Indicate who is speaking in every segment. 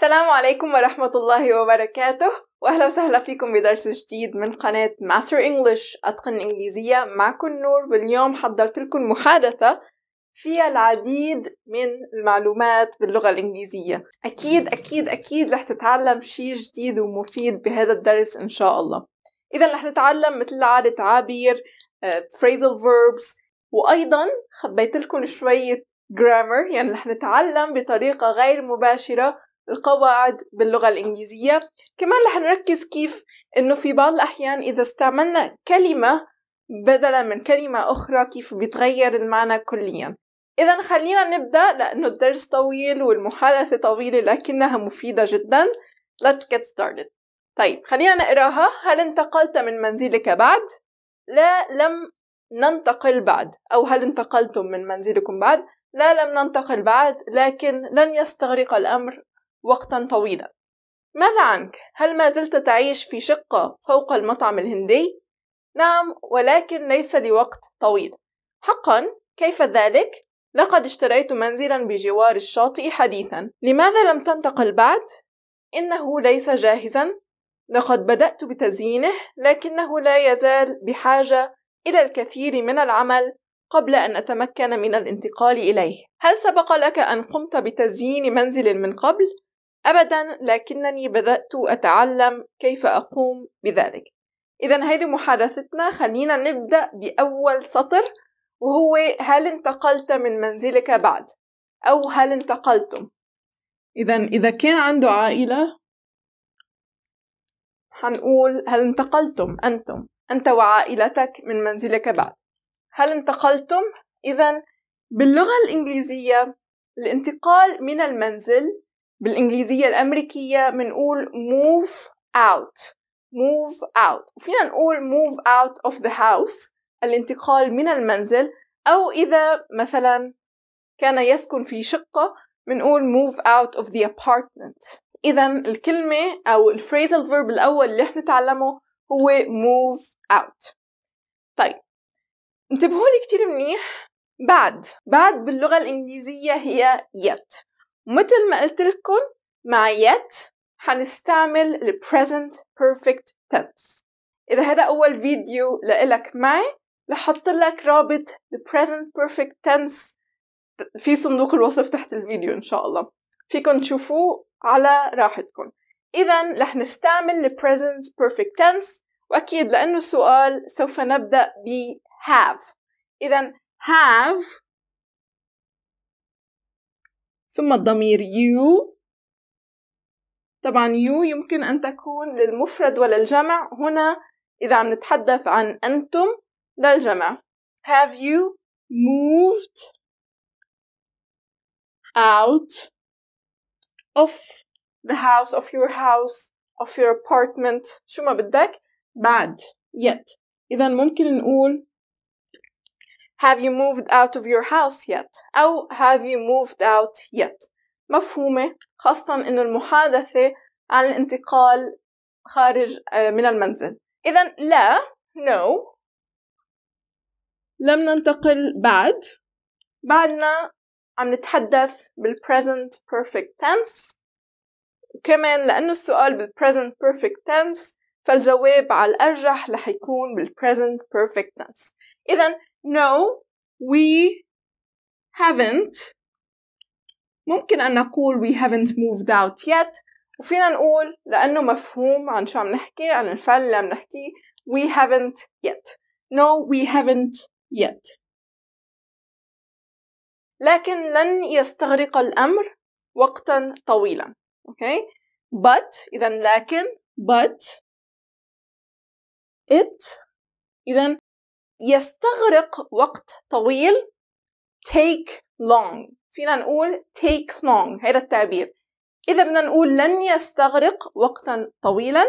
Speaker 1: السلام عليكم ورحمة الله وبركاته وأهلا وسهلا فيكم بدرس جديد من قناة ماستر إنجلش أتقن إنجليزية معكم نور واليوم حضرت لكم محادثة فيها العديد من المعلومات باللغة الإنجليزية أكيد أكيد أكيد رح تتعلم شي جديد ومفيد بهذا الدرس إن شاء الله إذا رح نتعلم مثل العادة تعابير آه، phrasal verbs وأيضا خبيت لكم شوية grammar يعني رح نتعلم بطريقة غير مباشرة القواعد باللغة الإنجليزية كمان رح نركز كيف إنه في بعض الأحيان إذا استعملنا كلمة بدلا من كلمة أخرى كيف بيتغير المعنى كليا إذا خلينا نبدأ لأنه الدرس طويل والمحادثة طويلة لكنها مفيدة جدا Let's get started طيب خلينا نقراها هل انتقلت من منزلك بعد؟ لا لم ننتقل بعد أو هل انتقلتم من منزلكم بعد؟ لا لم ننتقل بعد لكن لن يستغرق الأمر وقتا طويلا ماذا عنك هل ما زلت تعيش في شقه فوق المطعم الهندي نعم ولكن ليس لوقت طويل حقا كيف ذلك لقد اشتريت منزلا بجوار الشاطئ حديثا لماذا لم تنتقل بعد انه ليس جاهزا لقد بدات بتزيينه لكنه لا يزال بحاجه الى الكثير من العمل قبل ان اتمكن من الانتقال اليه هل سبق لك ان قمت بتزيين منزل من قبل أبدا لكنني بدأت أتعلم كيف أقوم بذلك إذا هذه محادثتنا خلينا نبدأ بأول سطر وهو هل انتقلت من منزلك بعد أو هل انتقلتم إذا إذا كان عنده عائلة حنقول هل انتقلتم أنتم أنت وعائلتك من منزلك بعد هل انتقلتم إذا باللغة الإنجليزية الانتقال من المنزل بالإنجليزية الأمريكية منقول move out move out وفينا نقول move out of the house الانتقال من المنزل أو إذا مثلا كان يسكن في شقة منقول move out of the apartment إذا الكلمة أو الفريزل فيرب الأول اللي احنا نتعلمه هو move out طيب انتبهوا لي كتير منيح بعد بعد باللغة الإنجليزية هي yet مثل ما قلت لكم مع yet حنستعمل ال present perfect tense إذا هذا أول فيديو لإلك معي لحط لك رابط ال present perfect tense في صندوق الوصف تحت الفيديو إن شاء الله فيكن تشوفوه على راحتكم إذا رح نستعمل ال present perfect tense وأكيد لأنه سؤال سوف نبدأ ب have إذا have ثم الضمير
Speaker 2: يو
Speaker 1: طبعا يو يمكن أن تكون للمفرد ولا الجمع هنا إذا عم نتحدث عن أنتم للجمع Have you moved out of the house of your house of your apartment شو ما بدك بعد yet إذا ممكن نقول have you moved out of your house yet أو have you moved out yet مفهومة خاصة إنه المحادثة عن الانتقال خارج آه، من المنزل إذا لا no لم ننتقل بعد بعدنا عم نتحدث بالpresent perfect tense كمان لأنه السؤال بالpresent perfect tense فالجواب على الأرجح رح يكون بال present perfect tense إذا no we haven't ممكن أن نقول we haven't moved out yet وفينا نقول لأنه مفهوم عن شو عم نحكي عن الفعل اللي عم نحكيه we haven't yet no we haven't yet
Speaker 2: لكن لن يستغرق الأمر وقتا طويلا okay but إذا لكن but it إذا يستغرق وقت طويل
Speaker 1: take long فينا نقول take long هذا التعبير إذا بدنا نقول لن يستغرق وقتا طويلا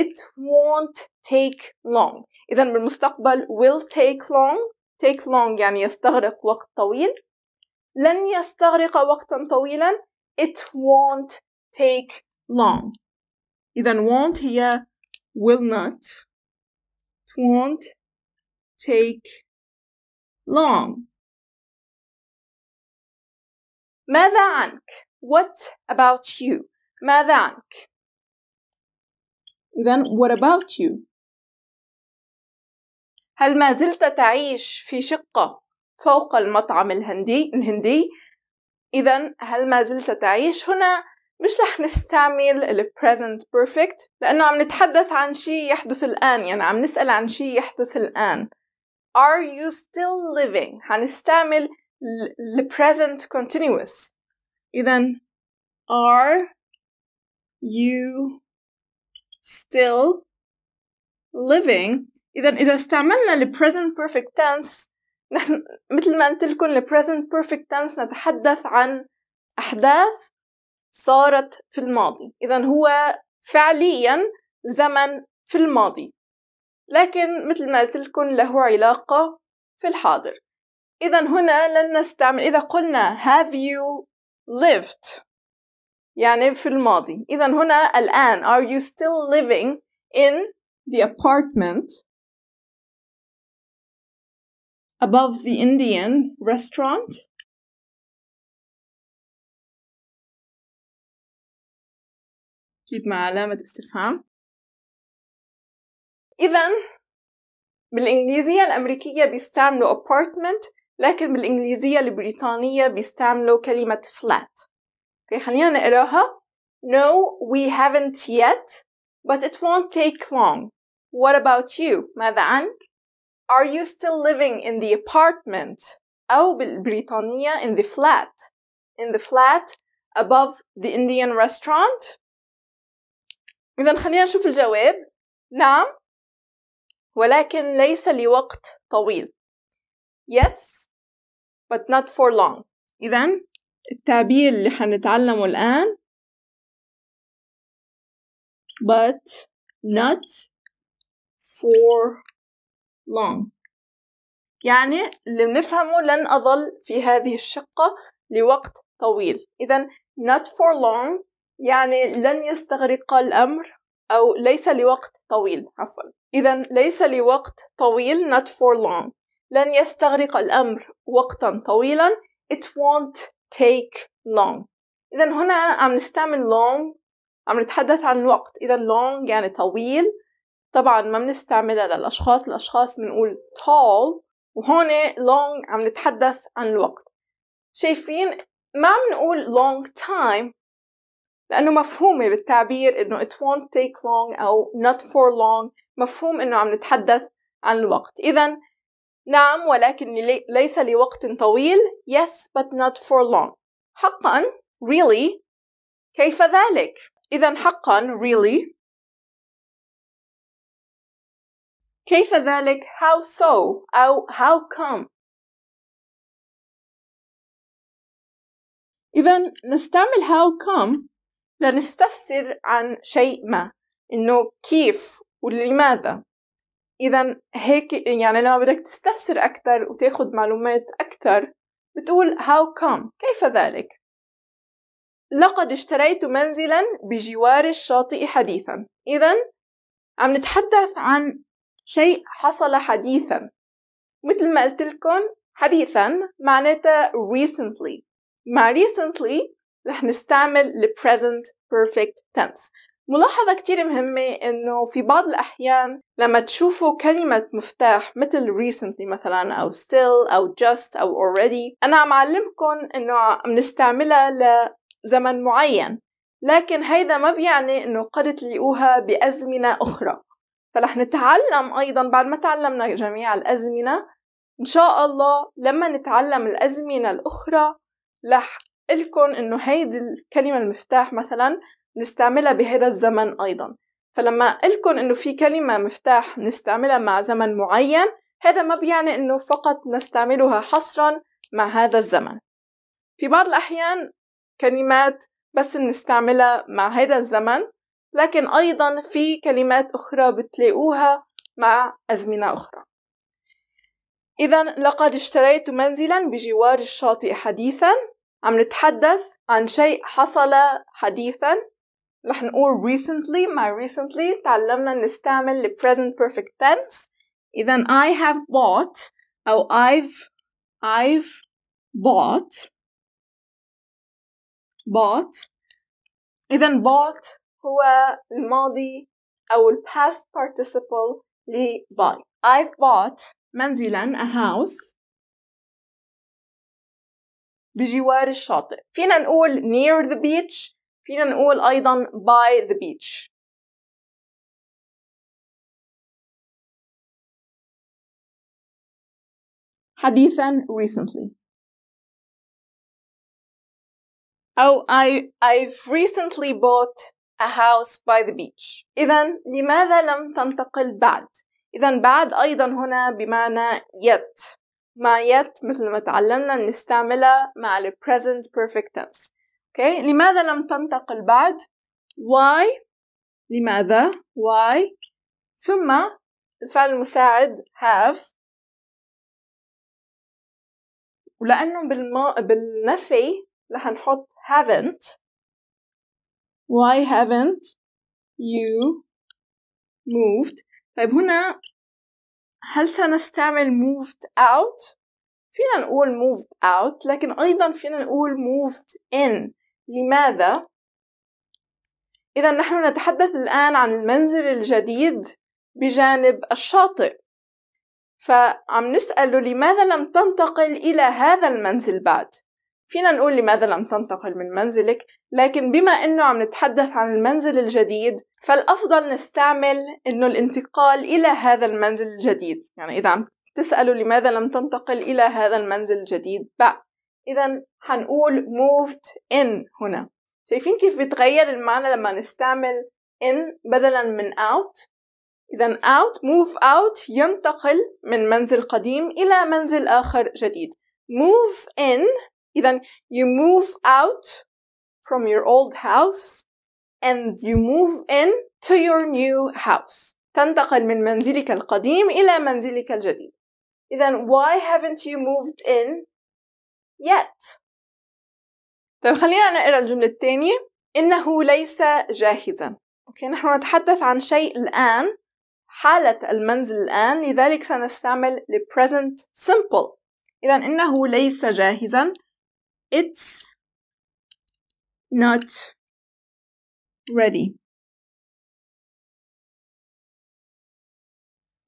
Speaker 1: it won't take long إذا بالمستقبل will take long take long يعني يستغرق وقت طويل لن يستغرق وقتا طويلا it won't
Speaker 2: take long إذا won't هي will not won't take long ماذا عنك؟ What about you? ماذا عنك؟ إذا what about you؟ هل ما زلت تعيش في شقة فوق المطعم
Speaker 1: الهندي؟ الهندي؟ إذا هل ما زلت تعيش هنا؟ مش رح نستعمل ال present perfect لأنه عم نتحدث عن شيء يحدث الآن يعني عم نسأل عن شيء يحدث الآن Are you still living؟ هنستعمل ال present continuous إذا Are you still living إذا إذا استعملنا ال present perfect tense نحن مثل ما قلت لكم ال present perfect tense نتحدث عن أحداث صارت في الماضي إذا هو فعليا زمن في الماضي لكن مثل ما قلت لكم له علاقة في الحاضر إذا هنا لن نستعمل إذا قلنا have you lived يعني في الماضي إذا هنا الآن are you still living in the apartment
Speaker 2: above the Indian restaurant تأكيد مع علامة استفهام إذا بالإنجليزية الأمريكية بيستعملوا apartment لكن بالإنجليزية
Speaker 1: البريطانية بيستعملوا كلمة flat okay, خلينا نقراها No, we haven't yet, but it won't take long. What about you? ماذا عنك؟ Are you still living in the apartment? أو بالبريطانية in the flat. In the flat above the Indian restaurant
Speaker 2: إذا خلينا نشوف الجواب نعم ولكن ليس لوقت طويل yes but not for long إذا التعبير اللي حنتعلمه الآن but not for long يعني اللي بنفهمه لن أظل
Speaker 1: في هذه الشقة لوقت طويل إذا not for long يعني لن يستغرق الأمر أو ليس لوقت طويل عفوا إذا ليس لوقت طويل not for long لن يستغرق الأمر وقتا طويلا it won't take long إذا هنا عم نستعمل long عم نتحدث عن الوقت إذا long يعني طويل طبعا ما بنستعملها للأشخاص الأشخاص بنقول tall وهون long عم نتحدث عن الوقت شايفين ما عم نقول long time لأنه مفهومة بالتعبير إنه it won't take long أو not for long مفهوم إنه عم نتحدث عن الوقت إذا نعم ولكن ليس لوقت طويل
Speaker 2: yes but not for long حقا really كيف ذلك إذا حقا really كيف ذلك how so أو how come إذا نستعمل how come
Speaker 1: لنستفسر عن شيء ما إنه كيف ولماذا إذا هيك يعني لما بدك تستفسر أكثر وتاخد معلومات أكثر بتقول how come كيف ذلك لقد اشتريت منزلا بجوار الشاطئ حديثا إذا عم نتحدث عن شيء حصل حديثا مثل ما قلت لكم حديثا معناتها recently مع recently رح نستعمل present perfect tense ملاحظة كتير مهمة إنه في بعض الأحيان لما تشوفوا كلمة مفتاح مثل recently مثلا أو still أو just أو already أنا عم أعلمكم إنه بنستعملها لزمن معين لكن هيدا ما بيعني إنه قد تلاقوها بأزمنة أخرى فرح نتعلم أيضا بعد ما تعلمنا جميع الأزمنة إن شاء الله لما نتعلم الأزمنة الأخرى رح إلكن إنه هيدي الكلمة المفتاح مثلا نستعملها بهذا الزمن أيضا فلما لكم إنه في كلمة مفتاح نستعملها مع زمن معين هذا ما بيعني إنه فقط نستعملها حصرا مع هذا الزمن في بعض الأحيان كلمات بس بنستعملها مع هذا الزمن لكن أيضا في كلمات أخرى بتلاقوها مع أزمنة أخرى إذا لقد اشتريت منزلا بجوار الشاطئ حديثا عم نتحدث عن شيء حصل حديثا رح نقول recently مع recently تعلمنا نستعمل ال present perfect tense
Speaker 2: إذا I have bought أو I've I've bought bought إذا bought هو الماضي أو ال past participle ل buy I've bought منزلا a house بجوار الشاطئ فينا نقول near the beach فينا نقول أيضا by the beach حديثا recently أو I, I've recently bought
Speaker 1: a house by the beach إذا لماذا لم تنتقل بعد؟ إذا بعد أيضا هنا بمعنى yet مع yet مثل ما تعلمنا بنستعملها مع ال present perfect tense okay. لماذا لم تنتقل بعد
Speaker 2: why لماذا why ثم الفعل المساعد have ولأنه بالما... بالنفي رح نحط haven't why haven't you moved طيب هنا هل سنستعمل moved out؟ فينا نقول moved
Speaker 1: out لكن أيضا فينا نقول moved in لماذا؟ إذا نحن نتحدث الآن عن المنزل الجديد بجانب الشاطئ فعم نسأله لماذا لم تنتقل إلى هذا المنزل بعد؟ فينا نقول لماذا لم تنتقل من منزلك لكن بما انه عم نتحدث عن المنزل الجديد فالافضل نستعمل انه الانتقال الى هذا المنزل الجديد يعني اذا عم تسالوا لماذا لم تنتقل الى هذا المنزل الجديد بعد اذا حنقول moved in هنا شايفين كيف بيتغير المعنى لما نستعمل in بدلا من out إذا out move out ينتقل من منزل قديم إلى منزل آخر جديد move in إذا you move out from your old house and you move in to your new house تنتقل من منزلك القديم إلى منزلك الجديد إذا why haven't you moved in yet طيب خلينا نقرأ الجملة الثانية إنه ليس جاهزا أوكي نحن نتحدث عن شيء الآن حالة المنزل الآن لذلك سنستعمل the present simple إذا إنه ليس جاهزا
Speaker 2: It's not ready.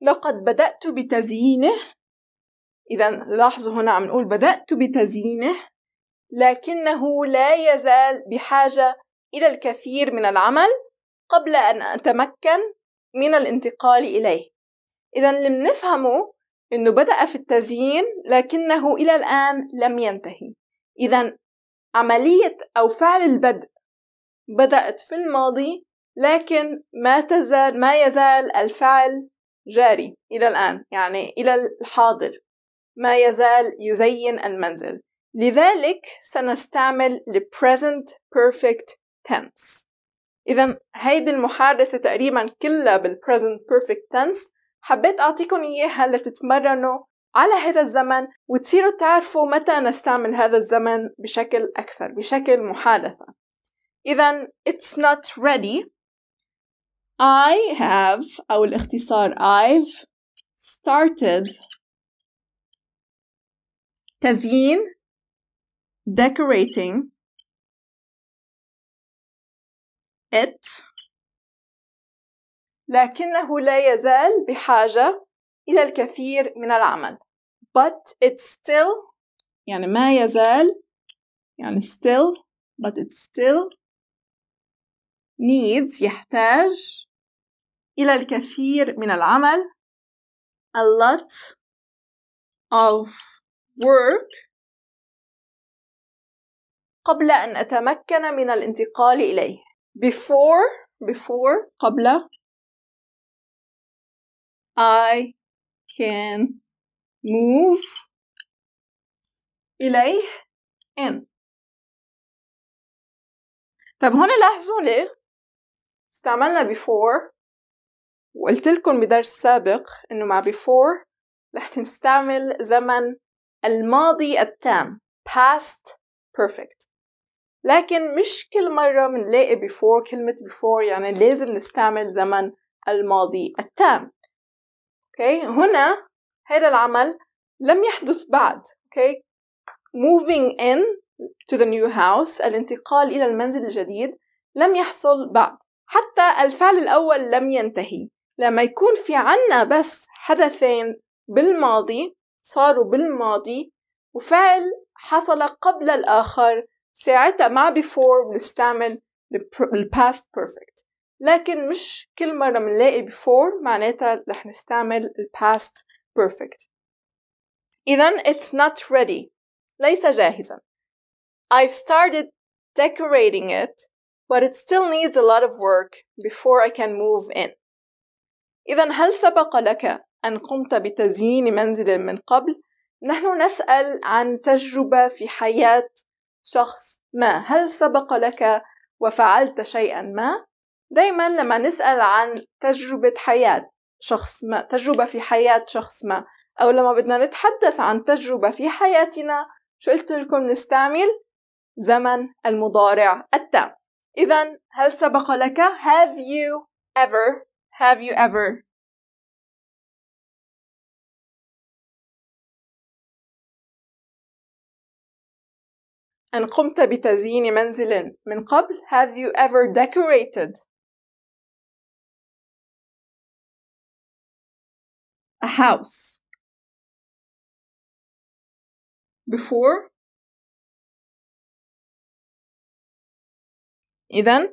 Speaker 2: لقد بدأت بتزيينه إذا لاحظوا هنا عم نقول بدأت
Speaker 1: بتزيينه لكنه لا يزال بحاجة إلى الكثير من العمل قبل أن أتمكن من الانتقال إليه إذا اللي نفهمه إنه بدأ في التزيين لكنه إلى الآن لم ينتهي إذا عملية أو فعل البدء بدأت في الماضي لكن ما تزال ما يزال الفعل جاري إلى الآن يعني إلى الحاضر ما يزال يزين المنزل لذلك سنستعمل ال present perfect tense إذا هيدي المحادثة تقريبا كلها بال present perfect tense حبيت أعطيكم إياها لتتمرنوا على هذا الزمن وتصيروا تعرفوا متى نستعمل هذا الزمن بشكل أكثر بشكل محادثة إذا it's not ready I have أو الاختصار I've
Speaker 2: started تزيين decorating it لكنه لا يزال بحاجة
Speaker 1: إلى الكثير من العمل but it's still
Speaker 2: يعني ما يزال يعني still but it still needs يحتاج إلى الكثير من العمل a lot of work قبل أن أتمكن من الانتقال إليه before before قبل I can move إليه in طب هنا لاحظوا ليه استعملنا before وقلت لكم بدرس سابق
Speaker 1: إنه مع before رح نستعمل زمن الماضي التام past perfect لكن مش كل مرة بنلاقي before كلمة before يعني لازم نستعمل زمن الماضي التام اوكي okay. هنا هذا العمل لم يحدث بعد اوكي moving in to the new house الانتقال إلى المنزل الجديد لم يحصل بعد حتى الفعل الأول لم ينتهي لما يكون في عنا بس حدثين بالماضي صاروا بالماضي وفعل حصل قبل الآخر ساعتها مع before بنستعمل ال past perfect لكن مش كل مرة بنلاقي before معناتها رح نستعمل ال past perfect إذا it's not ready ليس جاهزا I've started decorating it but it still needs a lot of work before I can move in إذا هل سبق لك أن قمت بتزيين منزل من قبل؟ نحن نسأل عن تجربة في حياة شخص ما هل سبق لك وفعلت شيئا ما؟ دايما لما نسأل عن تجربة حياة شخص ما تجربة في حياة شخص ما أو لما بدنا نتحدث عن تجربة في حياتنا شو قلت لكم نستعمل زمن المضارع التام إذا هل سبق
Speaker 2: لك have you ever have you ever أن قمت بتزيين منزل من قبل have you ever decorated a house. before إذا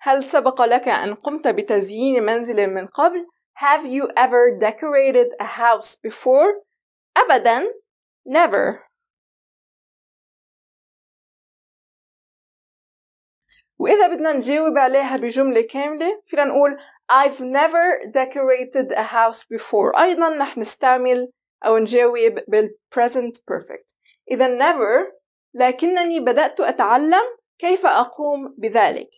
Speaker 2: هل سبق لك أن قمت بتزيين منزل من قبل؟ Have you ever decorated a house before؟ أبدا never وإذا بدنا نجاوب عليها بجملة كاملة فينا نقول I've never decorated a house before
Speaker 1: أيضا رح نستعمل أو نجاوب بال present perfect إذا never لكنني بدأت أتعلم كيف أقوم بذلك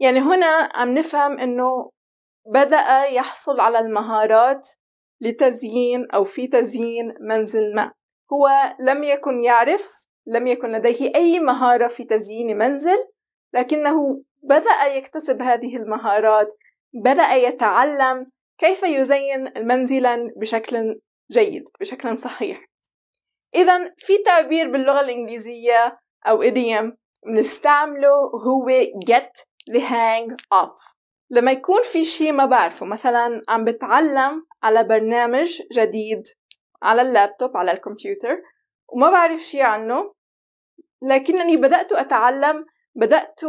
Speaker 1: يعني هنا عم نفهم أنه بدأ يحصل على المهارات لتزيين أو في تزيين منزل ما هو لم يكن يعرف لم يكن لديه أي مهارة في تزيين منزل لكنه بدأ يكتسب هذه المهارات بدأ يتعلم كيف يزين منزلا بشكل جيد بشكل صحيح إذا في تعبير باللغة الإنجليزية أو idiom بنستعمله هو get the hang of لما يكون في شي ما بعرفه مثلا عم بتعلم على برنامج جديد على اللابتوب على الكمبيوتر وما بعرف شي عنه لكنني بدأت أتعلم بدأت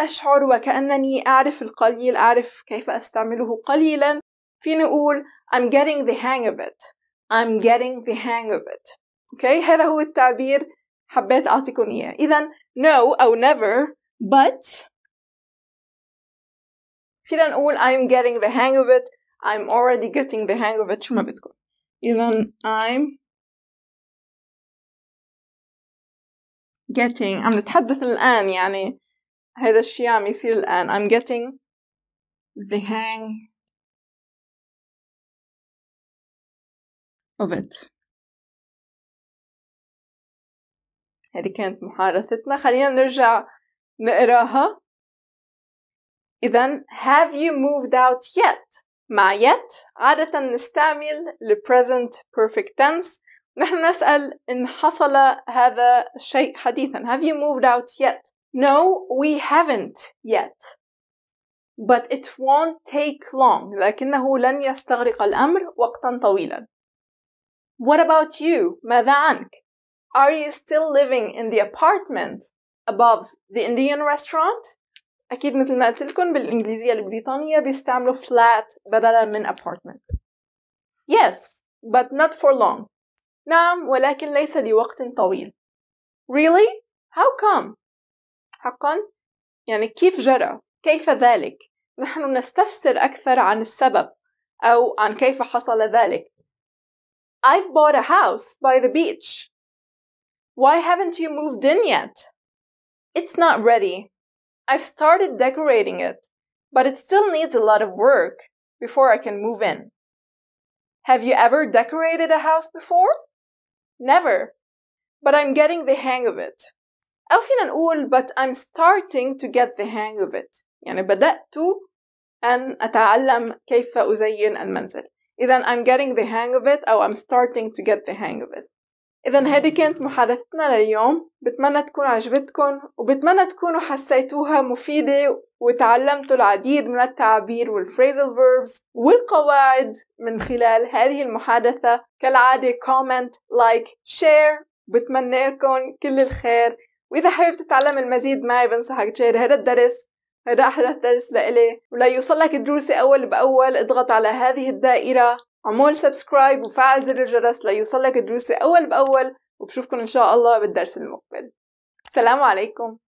Speaker 1: أشعر وكأنني أعرف القليل أعرف كيف أستعمله قليلا فيني أقول I'm getting the hang of it I'm getting the hang of it أوكي okay? هذا هو التعبير حبيت أعطيكم إياه إذا no أو never but
Speaker 2: فينا نقول I'm getting the hang of it I'm already getting the hang of it شو ما بدكم إذا I'm getting عم نتحدث الآن يعني هذا الشيء عم يصير الآن I'm getting the hang of it هذه كانت محادثتنا خلينا نرجع نقراها
Speaker 1: إذا have you moved out yet مع yet عادة نستعمل ال present perfect tense نحن نسأل إن حصل هذا الشيء حديثا Have you moved out yet? No, we haven't yet. But it won't take long. لكنه لن يستغرق الأمر وقتا طويلا. What about you? ماذا عنك? Are you still living in the apartment above the Indian restaurant? أكيد مثل ما قلت لكم بالإنجليزية البريطانية بيستعملوا flat بدلا من apartment. Yes, but not for long. نعم ولكن ليس لوقت طويل Really? How come? حقا؟ يعني كيف جرى؟ كيف ذلك؟ نحن نستفسر أكثر عن السبب أو عن كيف حصل ذلك. I've bought a house by the beach. Why haven't you moved in yet? It's not ready. I've started decorating it, but it still needs a lot of work before I can move in. Have you ever decorated a house before? Never. But I'm getting the hang of it. أو فينا نقول but I'm starting to get the hang of it يعني بدأت أن أتعلم كيف أزين المنزل إذا I'm getting the hang of it أو I'm starting to get the hang of it إذا هذه كانت محادثتنا لليوم بتمنى تكون عجبتكم وبتمنى تكونوا حسيتوها مفيدة وتعلمتوا العديد من التعابير والفريزل فيربس والقواعد من خلال هذه المحادثة كالعادة كومنت لايك شير بتمنى لكم كل الخير وإذا حابب تتعلم المزيد معي بنصحك تشير هذا الدرس هذا أحدث درس لإلي وليوصلك دروسي أول بأول اضغط على هذه الدائرة اعمل
Speaker 2: سبسكرايب وفعل زر الجرس ليوصلك دروسي أول بأول وبشوفكن إن شاء الله بالدرس المقبل سلام عليكم